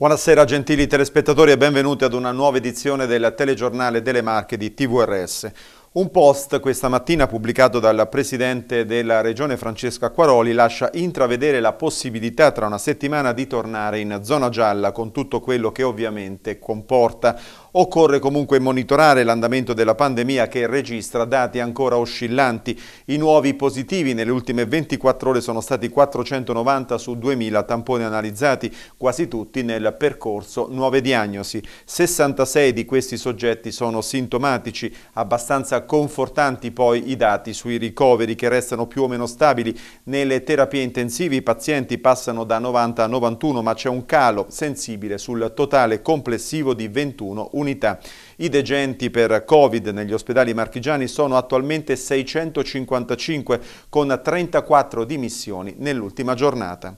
Buonasera gentili telespettatori e benvenuti ad una nuova edizione del telegiornale delle Marche di TVRS. Un post questa mattina pubblicato dal presidente della regione Francesco Acquaroli lascia intravedere la possibilità tra una settimana di tornare in zona gialla con tutto quello che ovviamente comporta. Occorre comunque monitorare l'andamento della pandemia che registra dati ancora oscillanti. I nuovi positivi nelle ultime 24 ore sono stati 490 su 2000 tamponi analizzati, quasi tutti nel percorso nuove diagnosi. 66 di questi soggetti sono sintomatici, abbastanza confortanti poi i dati sui ricoveri che restano più o meno stabili. Nelle terapie intensive i pazienti passano da 90 a 91, ma c'è un calo sensibile sul totale complessivo di 21 unità. I degenti per Covid negli ospedali marchigiani sono attualmente 655 con 34 dimissioni nell'ultima giornata.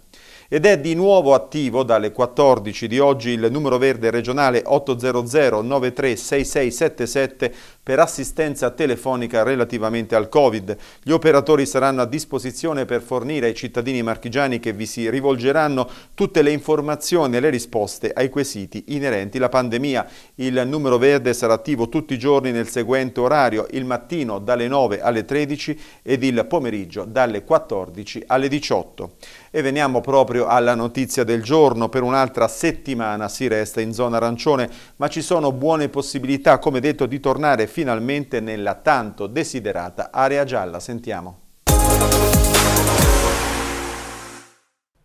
Ed è di nuovo attivo dalle 14 di oggi il numero verde regionale 800 936677 per assistenza telefonica relativamente al Covid. Gli operatori saranno a disposizione per fornire ai cittadini marchigiani che vi si rivolgeranno tutte le informazioni e le risposte ai quesiti inerenti alla pandemia. Il numero verde sarà attivo tutti i giorni nel seguente orario, il mattino dalle 9 alle 13 ed il pomeriggio dalle 14 alle 18. E veniamo proprio alla notizia del giorno, per un'altra settimana si resta in zona arancione, ma ci sono buone possibilità, come detto, di tornare finalmente nella tanto desiderata area gialla. Sentiamo.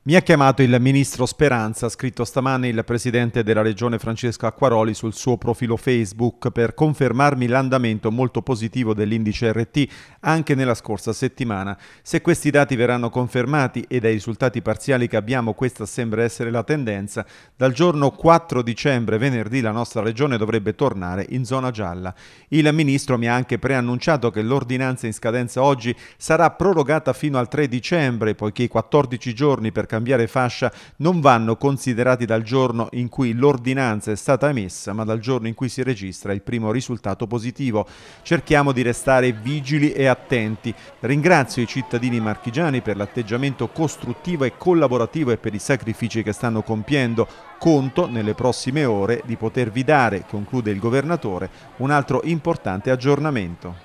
Mi ha chiamato il ministro Speranza, ha scritto stamane il presidente della regione Francesco Acquaroli sul suo profilo Facebook per confermarmi l'andamento molto positivo dell'indice RT anche nella scorsa settimana. Se questi dati verranno confermati e dai risultati parziali che abbiamo questa sembra essere la tendenza, dal giorno 4 dicembre venerdì la nostra regione dovrebbe tornare in zona gialla. Il ministro mi ha anche preannunciato che l'ordinanza in scadenza oggi sarà prorogata fino al 3 dicembre poiché i 14 giorni per cambiare fascia non vanno considerati dal giorno in cui l'ordinanza è stata emessa, ma dal giorno in cui si registra il primo risultato positivo. Cerchiamo di restare vigili e attenti. Ringrazio i cittadini marchigiani per l'atteggiamento costruttivo e collaborativo e per i sacrifici che stanno compiendo. Conto nelle prossime ore di potervi dare, conclude il governatore, un altro importante aggiornamento.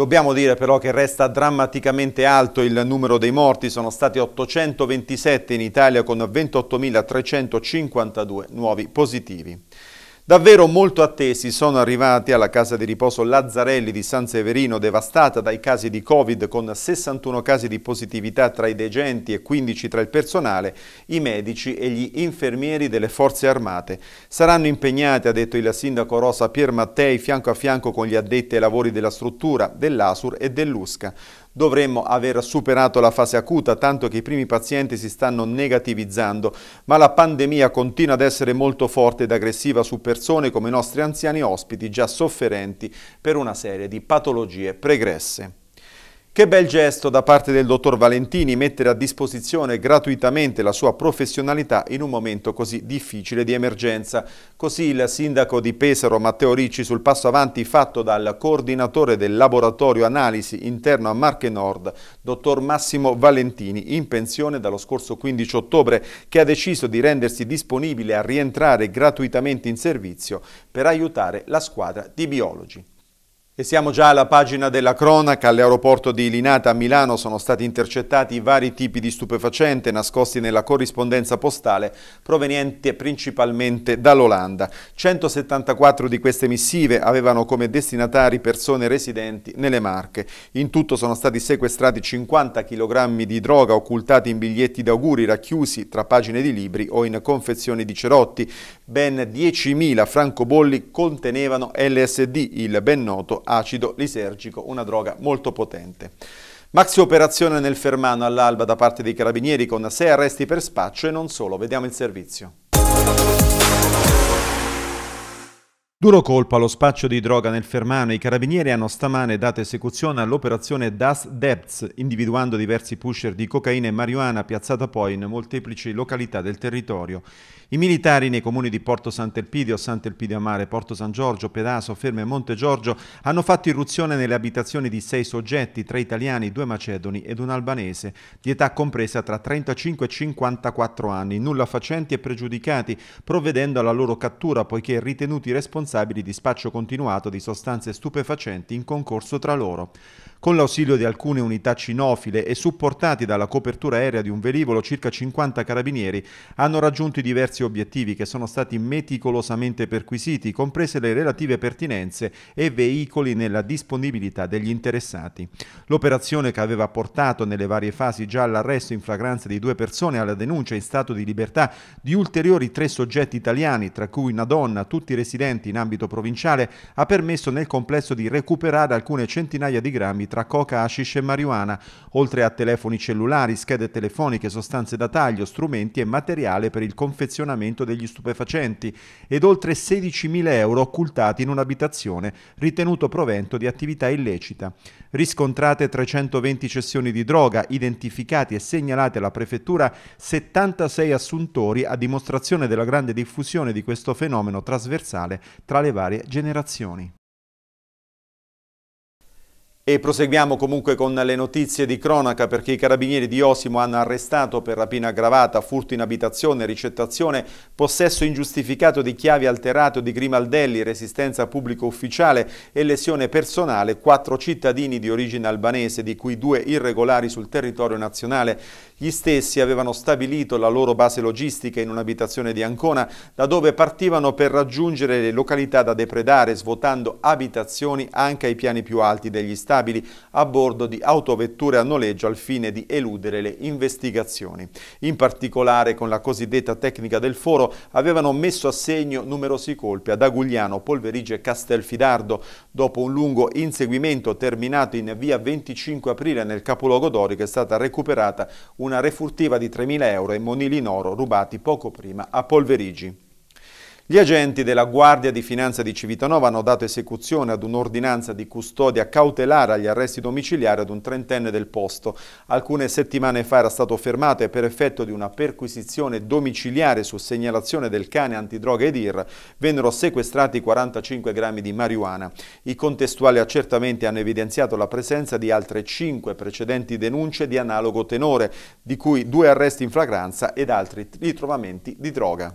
Dobbiamo dire però che resta drammaticamente alto il numero dei morti, sono stati 827 in Italia con 28.352 nuovi positivi. Davvero molto attesi sono arrivati alla casa di riposo Lazzarelli di San Severino, devastata dai casi di Covid, con 61 casi di positività tra i degenti e 15 tra il personale, i medici e gli infermieri delle forze armate. Saranno impegnati, ha detto il sindaco Rosa Pier Mattei, fianco a fianco con gli addetti ai lavori della struttura, dell'Asur e dell'USCA dovremmo aver superato la fase acuta, tanto che i primi pazienti si stanno negativizzando, ma la pandemia continua ad essere molto forte ed aggressiva su persone come i nostri anziani ospiti già sofferenti per una serie di patologie pregresse. Che bel gesto da parte del dottor Valentini mettere a disposizione gratuitamente la sua professionalità in un momento così difficile di emergenza. Così il sindaco di Pesaro Matteo Ricci sul passo avanti fatto dal coordinatore del laboratorio analisi interno a Marche Nord, dottor Massimo Valentini, in pensione dallo scorso 15 ottobre, che ha deciso di rendersi disponibile a rientrare gratuitamente in servizio per aiutare la squadra di biologi. E siamo già alla pagina della cronaca, all'aeroporto di Linata a Milano sono stati intercettati vari tipi di stupefacente nascosti nella corrispondenza postale proveniente principalmente dall'Olanda. 174 di queste missive avevano come destinatari persone residenti nelle Marche. In tutto sono stati sequestrati 50 kg di droga occultati in biglietti d'auguri racchiusi tra pagine di libri o in confezioni di cerotti. Ben 10.000 francobolli contenevano LSD, il ben noto acido lisergico, una droga molto potente. Maxi operazione nel Fermano all'alba da parte dei carabinieri con sei arresti per spaccio e non solo, vediamo il servizio. Duro colpo allo spaccio di droga nel Fermano, i carabinieri hanno stamane dato esecuzione all'operazione Das Depths, individuando diversi pusher di cocaina e marijuana piazzata poi in molteplici località del territorio. I militari nei comuni di Porto Sant'Elpidio, Sant'Elpidio a Mare, Porto San Giorgio, Pedaso, Ferme e Monte Giorgio hanno fatto irruzione nelle abitazioni di sei soggetti, tre italiani, due macedoni ed un albanese, di età compresa tra 35 e 54 anni, nulla facenti e pregiudicati, provvedendo alla loro cattura poiché ritenuti responsabili responsabili di spaccio continuato di sostanze stupefacenti in concorso tra loro. Con l'ausilio di alcune unità cinofile e supportati dalla copertura aerea di un velivolo, circa 50 carabinieri hanno raggiunto i diversi obiettivi che sono stati meticolosamente perquisiti, comprese le relative pertinenze e veicoli nella disponibilità degli interessati. L'operazione che aveva portato nelle varie fasi già all'arresto in flagranza di due persone alla denuncia in stato di libertà di ulteriori tre soggetti italiani, tra cui una donna, tutti residenti in ambito provinciale, ha permesso nel complesso di recuperare alcune centinaia di grammi tra coca, hashish e marijuana, oltre a telefoni cellulari, schede telefoniche, sostanze da taglio, strumenti e materiale per il confezionamento degli stupefacenti ed oltre 16.000 euro occultati in un'abitazione ritenuto provento di attività illecita. Riscontrate 320 cessioni di droga, identificati e segnalati alla prefettura 76 assuntori a dimostrazione della grande diffusione di questo fenomeno trasversale tra le varie generazioni. E proseguiamo comunque con le notizie di cronaca perché i carabinieri di Osimo hanno arrestato per rapina aggravata, furto in abitazione, ricettazione, possesso ingiustificato di chiavi alterato di Grimaldelli, resistenza pubblico ufficiale e lesione personale quattro cittadini di origine albanese, di cui due irregolari sul territorio nazionale. Gli stessi avevano stabilito la loro base logistica in un'abitazione di Ancona, da dove partivano per raggiungere le località da depredare, svuotando abitazioni anche ai piani più alti degli stabili, a bordo di autovetture a noleggio al fine di eludere le investigazioni. In particolare, con la cosiddetta tecnica del foro, avevano messo a segno numerosi colpi ad Agugliano, Polverige e Castelfidardo. Dopo un lungo inseguimento terminato in via 25 aprile nel capoluogo d'Orica, è stata recuperata una una refurtiva di 3.000 euro e monili in oro rubati poco prima a Polverigi. Gli agenti della Guardia di Finanza di Civitanova hanno dato esecuzione ad un'ordinanza di custodia cautelare agli arresti domiciliari ad un trentenne del posto. Alcune settimane fa era stato fermato e per effetto di una perquisizione domiciliare su segnalazione del cane antidroga Edir vennero sequestrati 45 grammi di marijuana. I contestuali accertamenti hanno evidenziato la presenza di altre 5 precedenti denunce di analogo tenore, di cui due arresti in flagranza ed altri ritrovamenti di droga.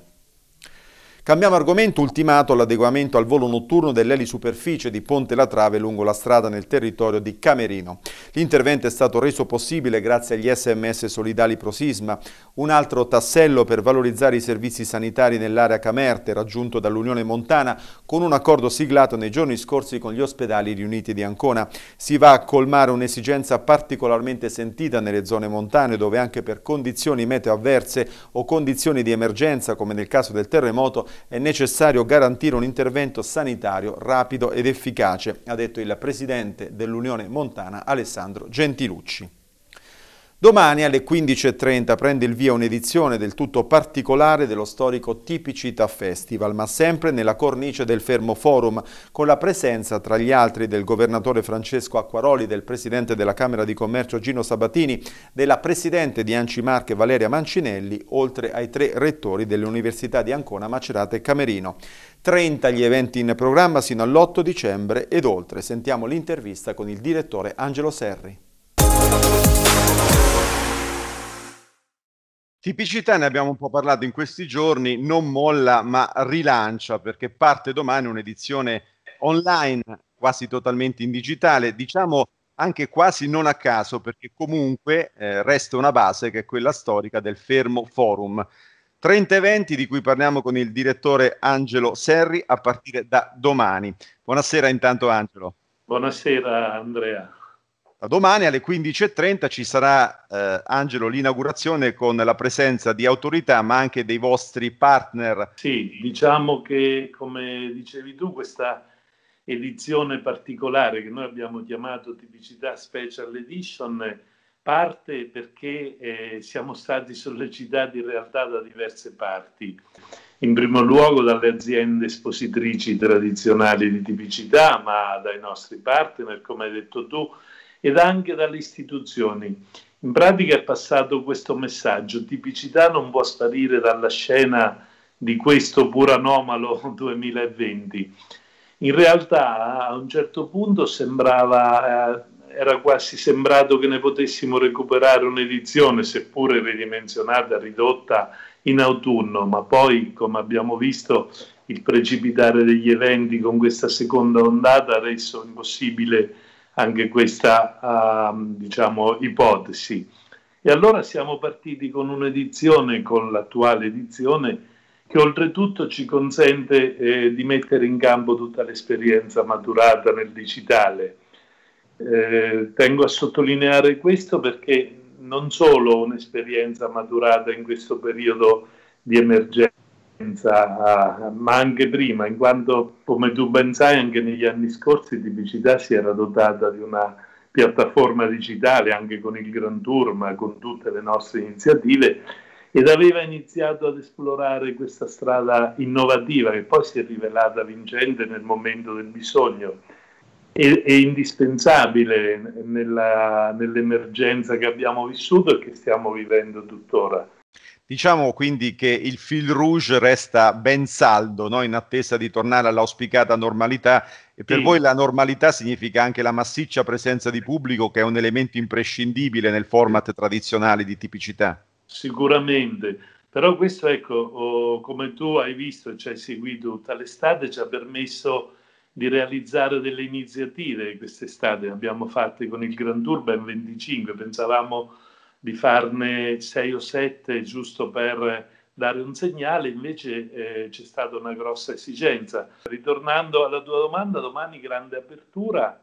Cambiamo argomento, ultimato l'adeguamento al volo notturno dell'elisuperficie di Ponte La Trave lungo la strada nel territorio di Camerino. L'intervento è stato reso possibile grazie agli sms solidali Prosisma, un altro tassello per valorizzare i servizi sanitari nell'area Camerte raggiunto dall'Unione Montana con un accordo siglato nei giorni scorsi con gli ospedali riuniti di Ancona. Si va a colmare un'esigenza particolarmente sentita nelle zone montane dove anche per condizioni meteo avverse o condizioni di emergenza come nel caso del terremoto è necessario garantire un intervento sanitario rapido ed efficace, ha detto il presidente dell'Unione Montana Alessandro Gentilucci. Domani alle 15.30 prende il via un'edizione del tutto particolare dello storico Tipicità Festival, ma sempre nella cornice del Fermo Forum, con la presenza tra gli altri del governatore Francesco Acquaroli, del presidente della Camera di Commercio Gino Sabatini, della presidente di Ancimarche Valeria Mancinelli, oltre ai tre rettori delle università di Ancona, Macerata e Camerino. 30 gli eventi in programma sino all'8 dicembre ed oltre. Sentiamo l'intervista con il direttore Angelo Serri. Tipicità ne abbiamo un po' parlato in questi giorni, non molla ma rilancia perché parte domani un'edizione online quasi totalmente in digitale, diciamo anche quasi non a caso perché comunque eh, resta una base che è quella storica del Fermo Forum. 30 eventi di cui parliamo con il direttore Angelo Serri a partire da domani. Buonasera intanto Angelo. Buonasera Andrea. A domani alle 15.30 ci sarà, eh, Angelo, l'inaugurazione con la presenza di autorità, ma anche dei vostri partner. Sì, diciamo che, come dicevi tu, questa edizione particolare che noi abbiamo chiamato tipicità special edition parte perché eh, siamo stati sollecitati in realtà da diverse parti. In primo luogo dalle aziende espositrici tradizionali di tipicità, ma dai nostri partner, come hai detto tu, ed anche dalle istituzioni. In pratica è passato questo messaggio, tipicità non può sparire dalla scena di questo pur anomalo 2020. In realtà a un certo punto sembrava, eh, era quasi sembrato che ne potessimo recuperare un'edizione, seppure ridimensionata, ridotta in autunno, ma poi, come abbiamo visto, il precipitare degli eventi con questa seconda ondata ha reso impossibile anche questa uh, diciamo, ipotesi. E allora siamo partiti con un'edizione, con l'attuale edizione, che oltretutto ci consente eh, di mettere in campo tutta l'esperienza maturata nel digitale. Eh, tengo a sottolineare questo perché non solo un'esperienza maturata in questo periodo di emergenza, partenza, eh, ma anche prima, in quanto come tu ben sai anche negli anni scorsi Tipicità si era dotata di una piattaforma digitale anche con il Gran Tour, ma con tutte le nostre iniziative ed aveva iniziato ad esplorare questa strada innovativa che poi si è rivelata vincente nel momento del bisogno e, e indispensabile nella, nell'emergenza che abbiamo vissuto e che stiamo vivendo tuttora. Diciamo quindi che il fil rouge resta ben saldo no? in attesa di tornare all'auspicata normalità e per sì. voi la normalità significa anche la massiccia presenza di pubblico che è un elemento imprescindibile nel format tradizionale di tipicità. Sicuramente, però questo ecco, oh, come tu hai visto e ci hai seguito tutta l'estate, ci ha permesso di realizzare delle iniziative quest'estate, abbiamo fatte con il Grand Tour ben 25, pensavamo di farne 6 o 7 giusto per dare un segnale, invece eh, c'è stata una grossa esigenza. Ritornando alla tua domanda, domani grande apertura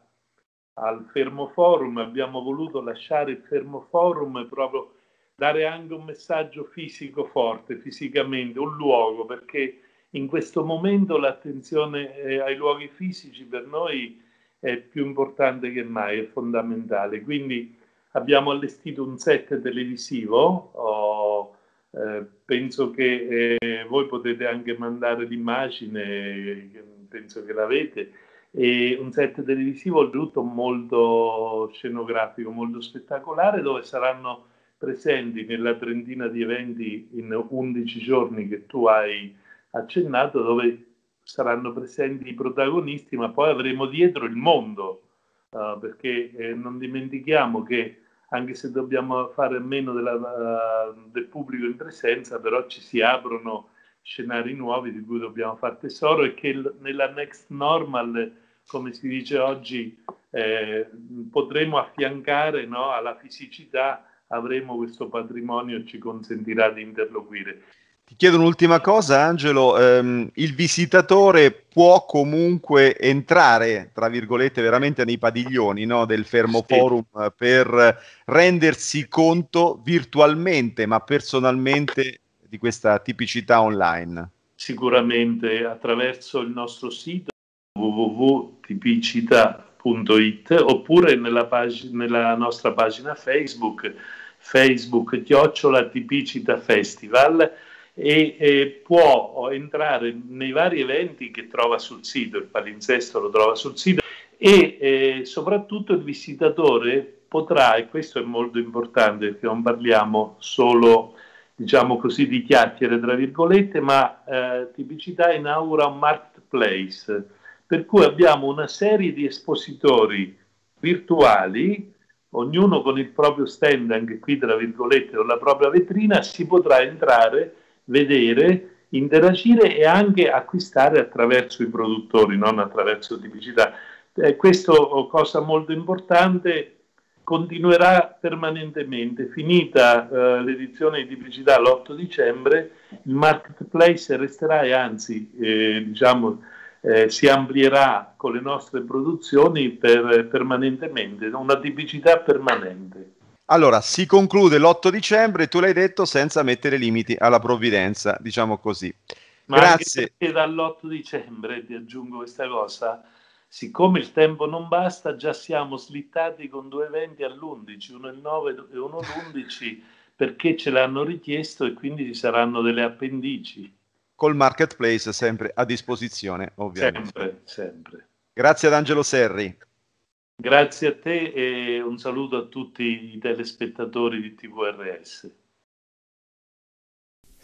al Fermo Forum, abbiamo voluto lasciare il Fermo Forum proprio dare anche un messaggio fisico forte, fisicamente, un luogo, perché in questo momento l'attenzione eh, ai luoghi fisici per noi è più importante che mai, è fondamentale. Quindi abbiamo allestito un set televisivo, oh, eh, penso che eh, voi potete anche mandare l'immagine, eh, penso che l'avete, e un set televisivo oltretutto molto scenografico, molto spettacolare, dove saranno presenti nella trentina di eventi in 11 giorni che tu hai accennato, dove saranno presenti i protagonisti, ma poi avremo dietro il mondo, uh, perché eh, non dimentichiamo che anche se dobbiamo fare meno della, eh, del pubblico in presenza, però ci si aprono scenari nuovi di cui dobbiamo far tesoro e che nella next normal, come si dice oggi, eh, potremo affiancare no, alla fisicità, avremo questo patrimonio e ci consentirà di interloquire. Ti chiedo un'ultima cosa, Angelo. Ehm, il visitatore può comunque entrare, tra virgolette, veramente nei padiglioni no, del Fermo Forum per rendersi conto virtualmente, ma personalmente, di questa tipicità online? Sicuramente attraverso il nostro sito www.tipicità.it oppure nella, pag- nella nostra pagina Facebook, Facebook Chiocciola Tipicita Festival e eh, può entrare nei vari eventi che trova sul sito, il palinsesto lo trova sul sito e eh, soprattutto il visitatore potrà, e questo è molto importante perché non parliamo solo diciamo così di chiacchiere tra virgolette, ma eh, tipicità inaugura un marketplace, per cui abbiamo una serie di espositori virtuali ognuno con il proprio stand, anche qui tra virgolette, con la propria vetrina, si potrà entrare vedere, interagire e anche acquistare attraverso i produttori, non attraverso pubblicità. Eh, questo, cosa molto importante, continuerà permanentemente. Finita eh, l'edizione di tipicità l'8 dicembre, il marketplace resterà e anzi eh, diciamo, eh, si amplierà con le nostre produzioni per, permanentemente, una tipicità permanente. Allora, si conclude l'8 dicembre, tu l'hai detto, senza mettere limiti alla provvidenza, diciamo così. Ma Grazie. anche dall'8 dicembre, ti aggiungo questa cosa, siccome il tempo non basta, già siamo slittati con due eventi all'11, uno il 9 e uno l'11, perché ce l'hanno richiesto e quindi ci saranno delle appendici. Col marketplace sempre a disposizione, ovviamente. Sempre, sempre. Grazie ad Angelo Serri. Grazie a te e un saluto a tutti i telespettatori di TVRS.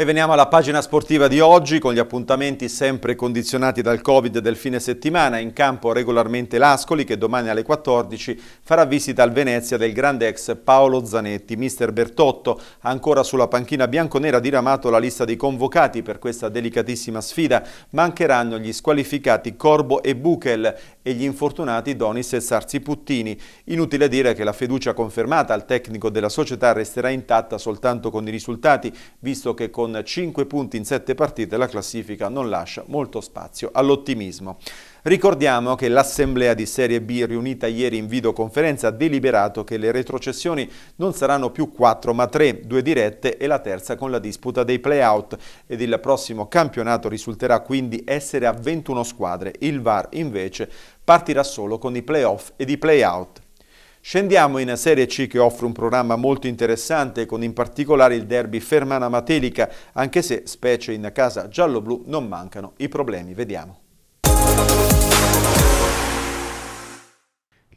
E veniamo alla pagina sportiva di oggi con gli appuntamenti sempre condizionati dal Covid del fine settimana. In campo regolarmente l'Ascoli che domani alle 14 farà visita al Venezia del grande ex Paolo Zanetti. Mister Bertotto ancora sulla panchina bianconera diramato la lista dei convocati per questa delicatissima sfida. Mancheranno gli squalificati Corbo e Buchel e gli infortunati Donis e Sarzi Puttini. Inutile dire che la fiducia confermata al tecnico della società resterà intatta soltanto con i risultati, visto che con con 5 punti in 7 partite la classifica non lascia molto spazio all'ottimismo. Ricordiamo che l'Assemblea di Serie B riunita ieri in videoconferenza ha deliberato che le retrocessioni non saranno più 4 ma 3, due dirette e la terza con la disputa dei playout ed il prossimo campionato risulterà quindi essere a 21 squadre. Il VAR invece partirà solo con i playoff ed i playout. Scendiamo in Serie C che offre un programma molto interessante con in particolare il derby Fermana-Matelica, anche se specie in casa gialloblu non mancano i problemi, vediamo.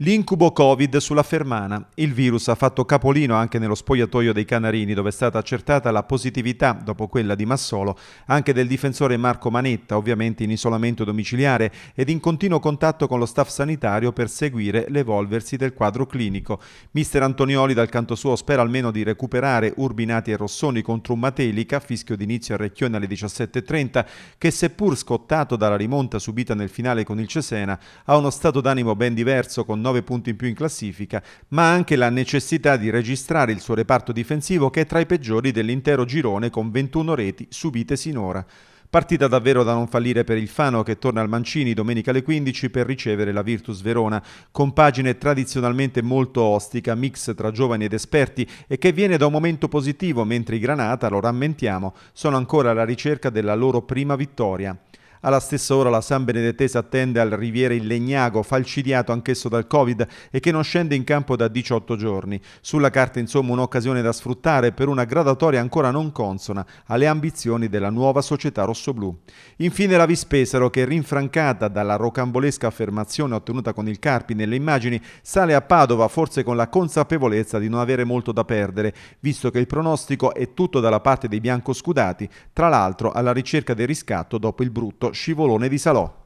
L'incubo Covid sulla Fermana. Il virus ha fatto capolino anche nello spogliatoio dei Canarini, dove è stata accertata la positività, dopo quella di Massolo, anche del difensore Marco Manetta, ovviamente in isolamento domiciliare ed in continuo contatto con lo staff sanitario per seguire l'evolversi del quadro clinico. Mister Antonioli dal canto suo spera almeno di recuperare Urbinati e Rossoni contro un Matelica, fischio d'inizio a Recchione alle 17.30, che seppur scottato dalla rimonta subita nel finale con il Cesena, ha uno stato d'animo ben diverso con 9 9 punti in più in classifica, ma anche la necessità di registrare il suo reparto difensivo che è tra i peggiori dell'intero girone con 21 reti subite sinora. Partita davvero da non fallire per il Fano che torna al Mancini domenica alle 15 per ricevere la Virtus Verona, compagine tradizionalmente molto ostica, mix tra giovani ed esperti e che viene da un momento positivo mentre i Granata, lo rammentiamo, sono ancora alla ricerca della loro prima vittoria. Alla stessa ora la San Benedettese attende al Riviere il Legnago, falcidiato anch'esso dal Covid e che non scende in campo da 18 giorni. Sulla carta insomma un'occasione da sfruttare per una gradatoria ancora non consona alle ambizioni della nuova società rossoblù. Infine la Vispesaro che rinfrancata dalla rocambolesca affermazione ottenuta con il Carpi nelle immagini sale a Padova forse con la consapevolezza di non avere molto da perdere, visto che il pronostico è tutto dalla parte dei biancoscudati, tra l'altro alla ricerca del riscatto dopo il brutto scivolone di Salò.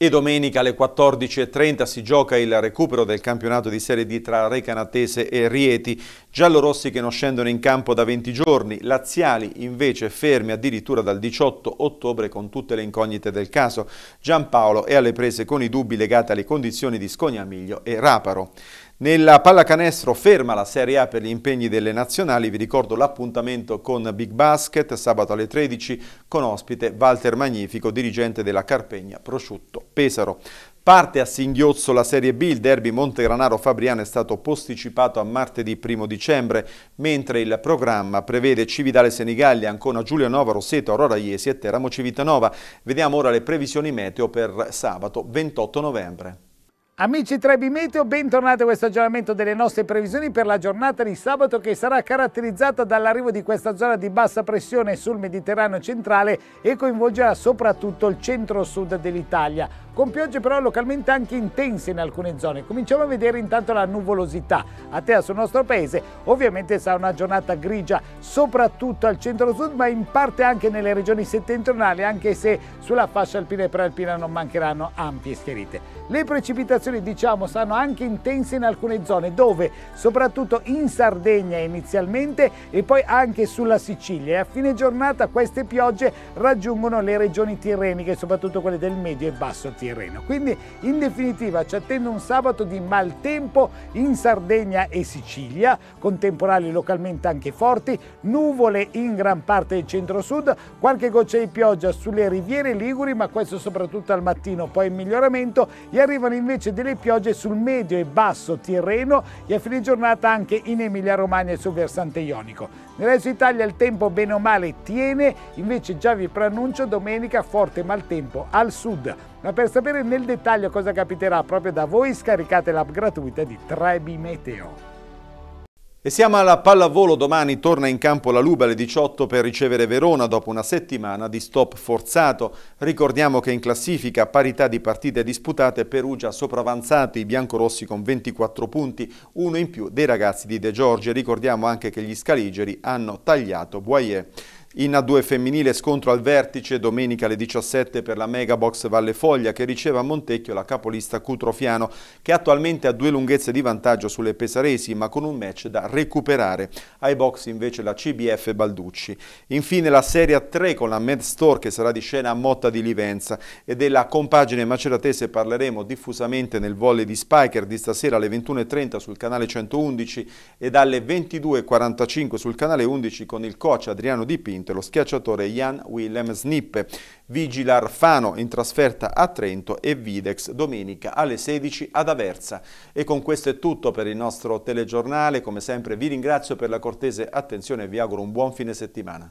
E domenica alle 14.30 si gioca il recupero del campionato di Serie D tra Recanatese e Rieti. Giallorossi che non scendono in campo da 20 giorni, laziali invece fermi addirittura dal 18 ottobre con tutte le incognite del caso. Giampaolo è alle prese con i dubbi legati alle condizioni di Scognamiglio e Raparo. Nella pallacanestro ferma la Serie A per gli impegni delle nazionali, vi ricordo l'appuntamento con Big Basket sabato alle 13 con ospite Walter Magnifico, dirigente della Carpegna Prosciutto Pesaro. Parte a singhiozzo la Serie B, il derby Montegranaro-Fabriano è stato posticipato a martedì 1 dicembre, mentre il programma prevede Cividale Senigallia, Ancona Giulianova, Roseto, Aurora Iesi e Teramo Civitanova. Vediamo ora le previsioni meteo per sabato 28 novembre. Amici Trebi Meteo, bentornati a questo aggiornamento delle nostre previsioni per la giornata di sabato che sarà caratterizzata dall'arrivo di questa zona di bassa pressione sul Mediterraneo centrale e coinvolgerà soprattutto il centro-sud dell'Italia con piogge però localmente anche intense in alcune zone. Cominciamo a vedere intanto la nuvolosità A attesa sul nostro paese. Ovviamente sarà una giornata grigia soprattutto al centro-sud ma in parte anche nelle regioni settentrionali anche se sulla fascia alpina e prealpina non mancheranno ampie schierite. Le precipitazioni diciamo saranno anche intense in alcune zone dove soprattutto in Sardegna inizialmente e poi anche sulla Sicilia e a fine giornata queste piogge raggiungono le regioni tirreniche soprattutto quelle del medio e basso Tirreno. Tirreno. Quindi in definitiva ci attende un sabato di maltempo in Sardegna e Sicilia, con temporali localmente anche forti, nuvole in gran parte del centro-sud, qualche goccia di pioggia sulle riviere liguri, ma questo soprattutto al mattino, poi in miglioramento e arrivano invece delle piogge sul medio e basso Tirreno e a fine giornata anche in Emilia Romagna e sul versante ionico. Nel resto d'Italia il tempo bene o male tiene, invece già vi preannuncio domenica forte maltempo al sud. Ma per sapere nel dettaglio cosa capiterà proprio da voi scaricate l'app gratuita di Trebi Meteo. E siamo alla pallavolo, domani torna in campo la Luba alle 18 per ricevere Verona dopo una settimana di stop forzato. Ricordiamo che in classifica, a parità di partite disputate, Perugia ha sopravanzato i biancorossi con 24 punti, uno in più dei ragazzi di De Giorgi. Ricordiamo anche che gli scaligeri hanno tagliato Boyer. In A2 femminile scontro al vertice domenica alle 17 per la Megabox Valle Foglia che riceve a Montecchio la capolista Cutrofiano che attualmente ha due lunghezze di vantaggio sulle pesaresi ma con un match da recuperare. Ai box invece la CBF Balducci. Infine la Serie 3 con la Med Store che sarà di scena a Motta di Livenza e della compagine maceratese parleremo diffusamente nel volley di Spiker di stasera alle 21.30 sul canale 111 e alle 22.45 sul canale 11 con il coach Adriano Di Pinto recentemente lo schiacciatore Jan Willem Snippe. Vigila Arfano in trasferta a Trento e Videx domenica alle 16 ad Aversa. E con questo è tutto per il nostro telegiornale. Come sempre vi ringrazio per la cortese attenzione e vi auguro un buon fine settimana.